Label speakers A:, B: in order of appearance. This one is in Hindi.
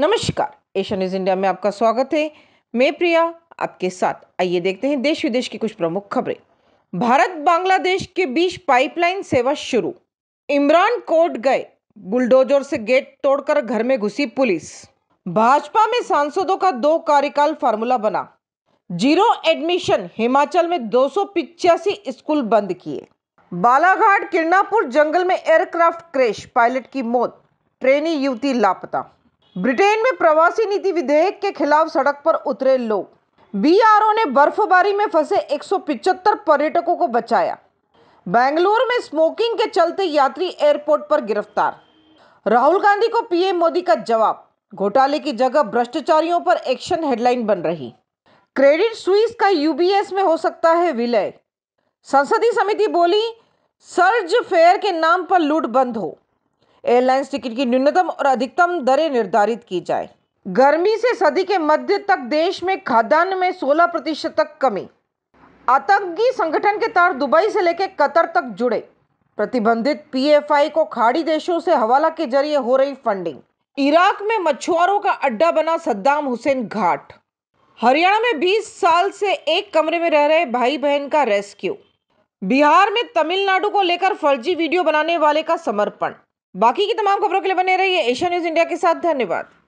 A: नमस्कार एशिया न्यूज इंडिया में आपका स्वागत है मैं प्रिया आपके साथ आइए देखते हैं देश विदेश की कुछ प्रमुख खबरें भारत बांग्लादेश के बीच पाइपलाइन सेवा शुरू इमरान कोर्ट गए बुलडोजर से गेट तोड़कर घर में घुसी पुलिस भाजपा में सांसदों का दो कार्यकाल फार्मूला बना जीरो एडमिशन हिमाचल में दो स्कूल बंद किए बालाघाट किरणापुर जंगल में एयरक्राफ्ट क्रैश पायलट की मौत ट्रेनी युवती लापता ब्रिटेन में प्रवासी नीति विधेयक के खिलाफ सड़क पर उतरे लोग बीआरओ ने बर्फबारी में फंसे 175 पर्यटकों को बचाया बेंगलोर में स्मोकिंग के चलते यात्री एयरपोर्ट पर गिरफ्तार राहुल गांधी को पीएम मोदी का जवाब घोटाले की जगह भ्रष्टाचारियों पर एक्शन हेडलाइन बन रही क्रेडिट स्विस का यूबीएस में हो सकता है विलय संसदीय समिति बोली सर्ज फेयर के नाम पर लूट बंद हो एयरलाइंस टिकट की न्यूनतम और अधिकतम दरें निर्धारित की जाए गर्मी से सदी के मध्य तक देश में खाद्यान्न में 16 प्रतिशत तक कमी आतंकी संगठन के तार दुबई से लेकर कतर तक जुड़े प्रतिबंधित पीएफआई को खाड़ी देशों से हवाला के जरिए हो रही फंडिंग इराक में मछुआरों का अड्डा बना सद्दाम हुसैन घाट हरियाणा में 20 साल से एक कमरे में रह रहे भाई बहन का रेस्क्यू बिहार में तमिलनाडु को लेकर फर्जी वीडियो बनाने वाले का समर्पण बाकी की तमाम खबरों के लिए बने रहिए एशिया न्यूज इंडिया के साथ धन्यवाद